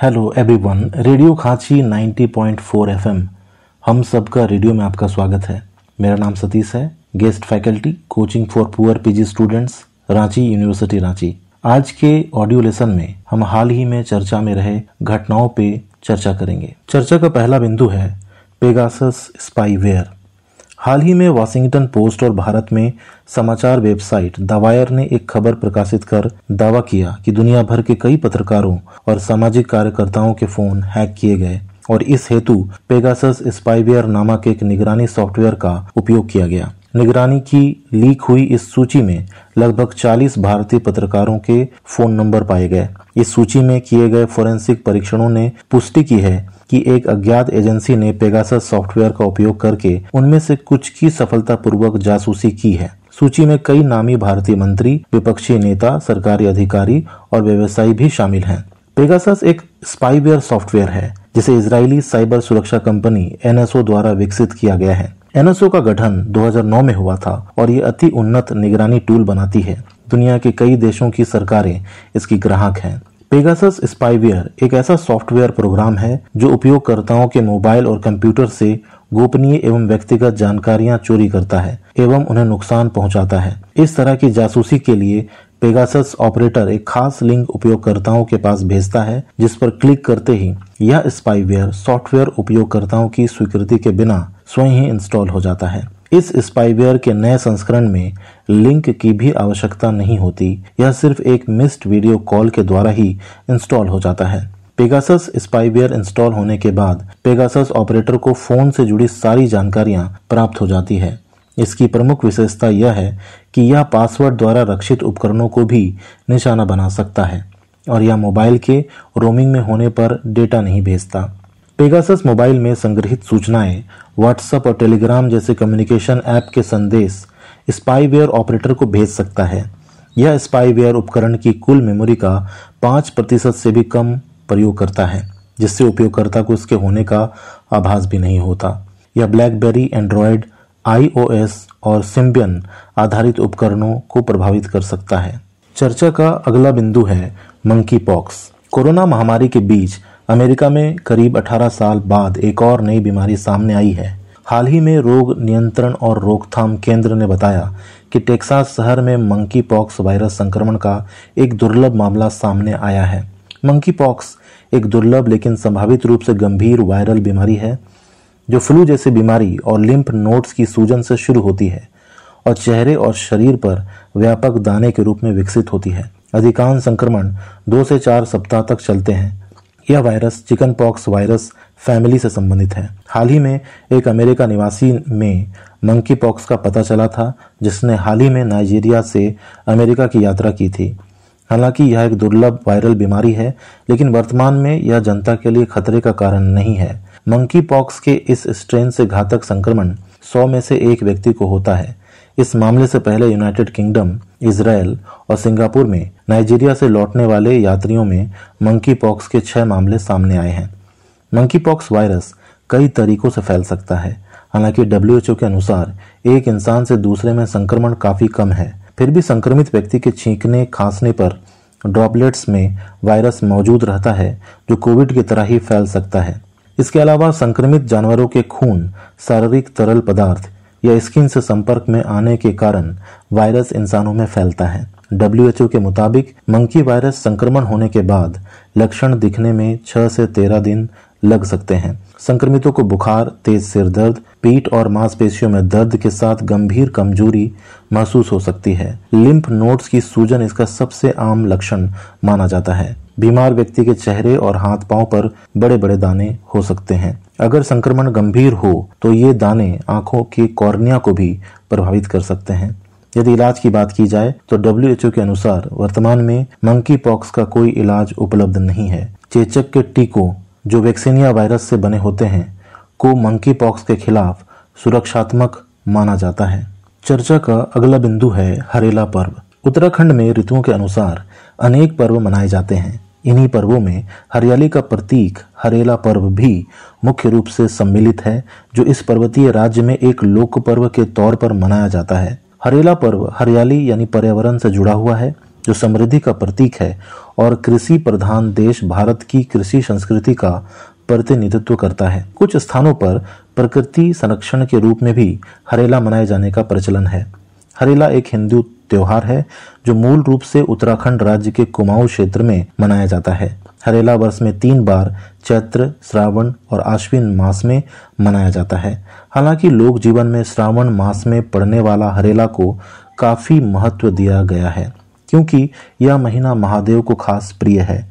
hello everyone radio Khanchi 90.4 point हम सबका radio में आपका स्वागत है मेरा नाम सतीश है guest faculty coaching for poor PG students Ranchi university Ranchi आज के ऑडियो लेसन में हम हाल ही में चर्चा में रहे घटनाओं पे चर्चा करेंगे चर्चा का पहला बिंदु है पेगासस स्पाईवेयर हाल ही में वाशिंगटन पोस्ट और भारत में समाचार वेबसाइट दवायर ने एक खबर प्रकाशित कर दावा किया कि दुनिया भर के कई पत्रकारों और सामाजिक कार्यकर्ताओं के फोन हैक किए गए और इस हेतु पेगासस स्पाइवेयर नामक एक निगरानी सॉफ्टवेयर का उपयोग किया गया निगरानी की लीक हुई इस सूची में लगभग 40 भारतीय पत्रकारों के फोन नंबर पाए गए इस सूची में किए गए फोरेंसिक परीक्षणों ने पुष्टि की है कि एक अज्ञात एजेंसी ने पेगासस सॉफ्टवेयर का उपयोग करके उनमें से कुछ की सफलतापूर्वक जासूसी की है सूची में कई नामी भारतीय मंत्री विपक्षी नेता सरकारी अधिकारी और व्यवसायी भी शामिल हैं पेगासस एक स्पाईवेयर सॉफ्टवेयर है जिसे इजरायली साइबर सुरक्षा कंपनी एनएसओ द्वारा विकसित किया गया है एनएसओ का गठन 2009 में हुआ था और ये अति उन्नत निगरानी टूल बनाती है दुनिया के कई देशों की सरकारें इसकी ग्राहक हैं पेगासस स्पाईवेयर एक ऐसा सॉफ्टवेयर प्रोग्राम है जो उपयोगकर्ताओं के मोबाइल और कंप्यूटर से गोपनीय एवं व्यक्तिगत जानकारियां चोरी करता है एवं उन्हें नुकसान पहुंचाता है इस तरह की जासूसी के लिए पेगासस ऑपरेटर एक खास लिंक उपयोगकर्ताओं के पास भेजता है जिस पर क्लिक करते ही यह स्पाईवेयर सॉफ्टवेयर उपयोगकर्ताओं की स्वीकृति के बिना स्वयं ही इंस्टॉल हो जाता है इस स्पाइवेयर के नए संस्करण में लिंक की भी आवश्यकता नहीं होती यह सिर्फ एक मिस्ड वीडियो कॉल के द्वारा ही इंस्टॉल हो जाता है पेगासस स्पाइवेयर इंस्टॉल होने के बाद पेगासस ऑपरेटर को फोन से जुड़ी सारी जानकारियां प्राप्त हो जाती है इसकी प्रमुख विशेषता यह है कि यह पासवर्ड द्वारा रक्षित उपकरणों को भी निशाना बना सकता है और यह मोबाइल के रोमिंग में होने पर डेटा नहीं भेजता पेगासस मोबाइल में संग्रहित सूचनाएं व्हाट्सएप और टेलीग्राम जैसे कम्युनिकेशन ऐप के संदेश स्पाईवेयर ऑपरेटर को भेज सकता है यह स्पाईवेयर उपकरण की कुल मेमोरी का पाँच प्रतिशत से भी कम प्रयोग करता है जिससे उपयोगकर्ता को इसके होने का आभास भी नहीं होता यह ब्लैकबेरी एंड्रॉयड आईओएस और सिम्बियन आधारित उपकरणों को प्रभावित कर सकता है चर्चा का अगला बिंदु है मंकी पॉक्स कोरोना महामारी के बीच अमेरिका में करीब 18 साल बाद एक और नई बीमारी सामने आई है हाल ही में रोग नियंत्रण और रोकथाम केंद्र ने बताया कि टेक्सास शहर में मंकी पॉक्स वायरस संक्रमण का एक दुर्लभ मामला सामने आया है मंकी पॉक्स एक दुर्लभ लेकिन संभावित रूप से गंभीर वायरल बीमारी है जो फ्लू जैसी बीमारी और लिम्फ नोट्स की सूजन से शुरू होती है और चेहरे और शरीर पर व्यापक दाने के रूप में विकसित होती है अधिकांश संक्रमण दो से चार सप्ताह तक चलते हैं यह virus chicken pox virus family से संबंधित है हाल ही में एक अमेरिका निवासी में मंकी पॉक्स का पता चला था जिसने हाल ही में नाइजीरिया से अमेरिका की यात्रा की थी हालांकि यह एक दुर्लभ वायरल बीमारी है लेकिन वर्तमान में यह जनता के लिए खतरे का कारण नहीं है मंकी पॉक्स के इस स्ट्रेन से घातक संक्रमण सौ में से एक व्यक्ति को होता है इस मामले से पहले यूनाइटेड किंगडम इसराइल और सिंगापुर में नाइजीरिया से लौटने वाले यात्रियों में मंकी पॉक्स के छह मामले सामने आए हैं मंकी पॉक्स वायरस कई तरीकों से फैल सकता है हालांकि डब्ल्यूएचओ के अनुसार एक इंसान से दूसरे में संक्रमण काफी कम है फिर भी संक्रमित व्यक्ति के छींकने खांसने पर ड्रॉपलेट्स में वायरस मौजूद रहता है जो कोविड की तरह ही फैल सकता है इसके अलावा संक्रमित जानवरों के खून शारीरिक तरल पदार्थ या स्किन से संपर्क में आने के कारण वायरस इंसानों में फैलता है डब्ल्यू के मुताबिक मंकी वायरस संक्रमण होने के बाद लक्षण दिखने में 6 से 13 दिन लग सकते हैं संक्रमितों को बुखार तेज सिर दर्द पीठ और मांसपेशियों में दर्द के साथ गंभीर कमजोरी महसूस हो सकती है लिम्फ नोड्स की सूजन इसका सबसे आम लक्षण माना जाता है बीमार व्यक्ति के चेहरे और हाथ पांव पर बड़े बड़े दाने हो सकते हैं अगर संक्रमण गंभीर हो तो ये दाने आंखों के कॉर्निया को भी प्रभावित कर सकते हैं यदि इलाज की बात की जाए तो डब्ल्यू के अनुसार वर्तमान में मंकी पॉक्स का कोई इलाज उपलब्ध नहीं है चेचक के टीकों जो वैक्सीनिया वायरस से बने होते हैं को मंकी पॉक्स के खिलाफ सुरक्षात्मक माना जाता है चर्चा का अगला बिंदु है हरेला पर्व उत्तराखंड में ऋतुओं के अनुसार अनेक पर्व मनाए जाते हैं इन्हीं पर्वों में हरियाली का प्रतीक हरेला पर्व भी मुख्य रूप से सम्मिलित है जो इस पर्वतीय राज्य में एक लोक पर्व के तौर पर मनाया जाता है हरेला पर्व हरियाली यानी पर्यावरण से जुड़ा हुआ है जो समृद्धि का प्रतीक है और कृषि प्रधान देश भारत की कृषि संस्कृति का प्रतिनिधित्व करता है कुछ स्थानों पर प्रकृति संरक्षण के रूप में भी हरेला मनाए जाने का प्रचलन है हरेला एक हिंदू त्योहार है जो मूल रूप से उत्तराखंड राज्य के कुमाऊं क्षेत्र में मनाया जाता है हरेला वर्ष में तीन बार चैत्र श्रावण और आश्विन मास में मनाया जाता है हालांकि लोक जीवन में श्रावण मास में पड़ने वाला हरेला को काफी महत्व दिया गया है क्योंकि यह महीना महादेव को खास प्रिय है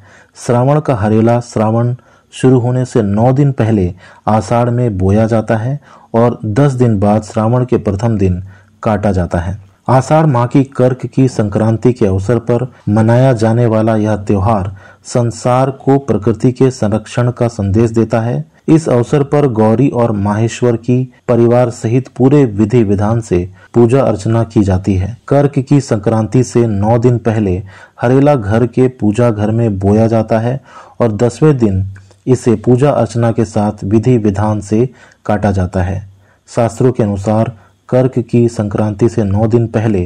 श्रावण का हरेला श्रावण शुरू होने से नौ दिन पहले आषाढ़ में बोया जाता है और दस दिन बाद श्रावण के प्रथम दिन काटा जाता है आषाढ़ माह की कर्क की संक्रांति के अवसर पर मनाया जाने वाला यह त्योहार संसार को प्रकृति के संरक्षण का संदेश देता है इस अवसर पर गौरी और माहेश्वर की परिवार सहित पूरे विधि विधान से पूजा अर्चना की जाती है कर्क की संक्रांति से नौ दिन पहले हरेला घर के पूजा घर में बोया जाता है और दसवें दिन इसे पूजा अर्चना के साथ विधि विधान से काटा जाता है शास्त्रों के अनुसार कर्क की संक्रांति से नौ दिन पहले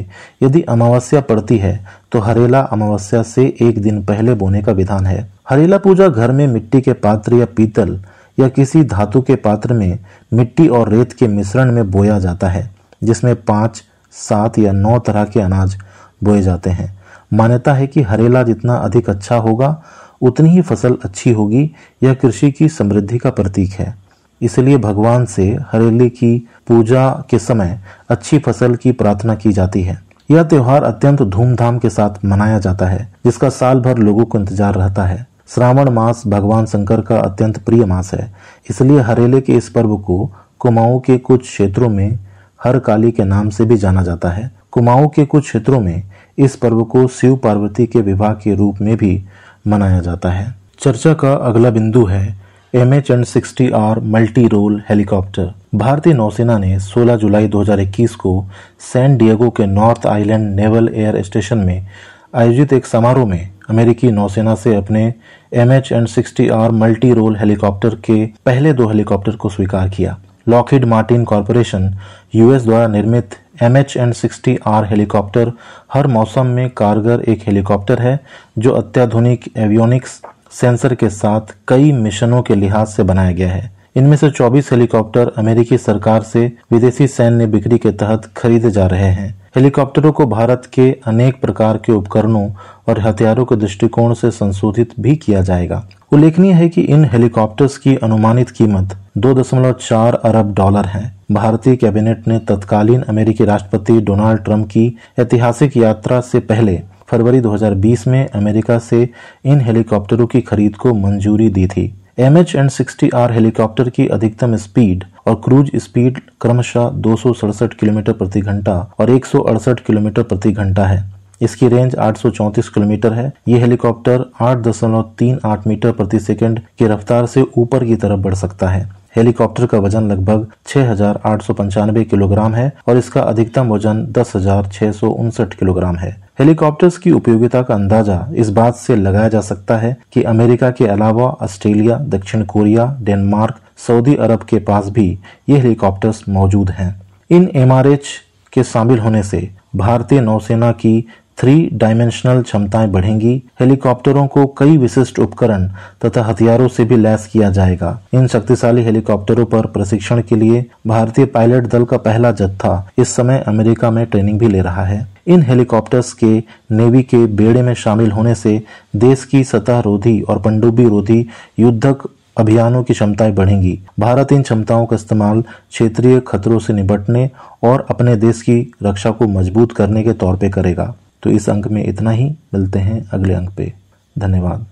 यदि अमावस्या पड़ती है तो हरेला अमावस्या से एक दिन पहले बोने का विधान है हरेला पूजा घर में मिट्टी के पात्र या पीतल या किसी धातु के पात्र में मिट्टी और रेत के मिश्रण में बोया जाता है जिसमें पाँच सात या नौ तरह के अनाज बोए जाते हैं मान्यता है कि हरेला जितना अधिक अच्छा होगा उतनी ही फसल अच्छी होगी यह कृषि की समृद्धि का प्रतीक है इसलिए भगवान से हरेले की पूजा के समय अच्छी फसल की प्रार्थना की जाती है यह त्यौहार अत्यंत धूमधाम के साथ मनाया जाता है जिसका साल भर लोगों को इंतजार रहता है श्रावण मास भगवान शंकर का अत्यंत प्रिय मास है इसलिए हरेले के इस पर्व को कुमाऊं के कुछ क्षेत्रों में हर काली के नाम से भी जाना जाता है कुमाऊं के कुछ क्षेत्रों में इस पर्व को शिव पार्वती के विवाह के रूप में भी मनाया जाता है चर्चा का अगला बिंदु है M H and sixty R multi role helicopter भारतीय नौसेना ने 16 जुलाई 2021 को सैन डिएगो के North Island Naval Air Station में आयोजित एक समारोह में अमेरिकी नौसेना से अपने M H and sixty R multi role helicopter के पहले दो हेलीकॉप्टर को स्वीकार किया लॉकहिड मार्टिन कॉरपोरेशन यूएस द्वारा निर्मित M H and sixty R helicopter हर मौसम में कारगर एक हेलीकॉप्टर है जो अत्याधुनिक एवियोनिक्स सेंसर के साथ कई मिशनों के लिहाज से बनाया गया है इनमें से 24 हेलीकॉप्टर अमेरिकी सरकार से विदेशी सैन्य बिक्री के तहत खरीदे जा रहे हैं हेलीकॉप्टरों को भारत के अनेक प्रकार के उपकरणों और हथियारों के दृष्टिकोण से संशोधित भी किया जाएगा उल्लेखनीय है कि इन हेलीकॉप्टर्स की अनुमानित कीमत 2.4 अरब डॉलर है भारतीय कैबिनेट ने तत्कालीन अमेरिकी राष्ट्रपति डोनाल्ड ट्रंप की ऐतिहासिक यात्रा से पहले फरवरी 2020 में अमेरिका से इन हेलीकॉप्टरों की खरीद को मंजूरी दी थी M H and sixty R helicopter की अधिकतम स्पीड और क्रूज स्पीड क्रमशः दो किलोमीटर प्रति घंटा और एक किलोमीटर प्रति घंटा है इसकी रेंज 834 किलोमीटर है ये हेलीकॉप्टर 8.38 मीटर प्रति सेकंड की रफ्तार से ऊपर की तरफ बढ़ सकता है हेलीकॉप्टर का वजन लगभग छह किलोग्राम है और इसका अधिकतम वजन दस किलोग्राम है हेलीकॉप्टर्स की उपयोगिता का अंदाजा इस बात से लगाया जा सकता है कि अमेरिका के अलावा ऑस्ट्रेलिया दक्षिण कोरिया डेनमार्क सऊदी अरब के पास भी ये हेलीकॉप्टर्स मौजूद हैं इन एम के शामिल होने से भारतीय नौसेना की थ्री डायमेंशनल क्षमताएं बढ़ेंगी हेलीकॉप्टरों को कई विशिष्ट उपकरण तथा हथियारों से भी लैस किया जाएगा इन शक्तिशाली हेलीकॉप्टरों पर प्रशिक्षण के लिए भारतीय पायलट दल का पहला जत्था इस समय अमेरिका में ट्रेनिंग भी ले रहा है इन हेलीकॉप्टर्स के नेवी के बेड़े में शामिल होने से देश की सतह रोधी और पनडुब्बी रोधी युद्धक अभियानों की क्षमताएं बढ़ेंगी भारत इन क्षमताओं का इस्तेमाल क्षेत्रीय खतरों से निपटने और अपने देश की रक्षा को मजबूत करने के तौर पर करेगा तो इस अंक में इतना ही मिलते हैं अगले अंक पे धन्यवाद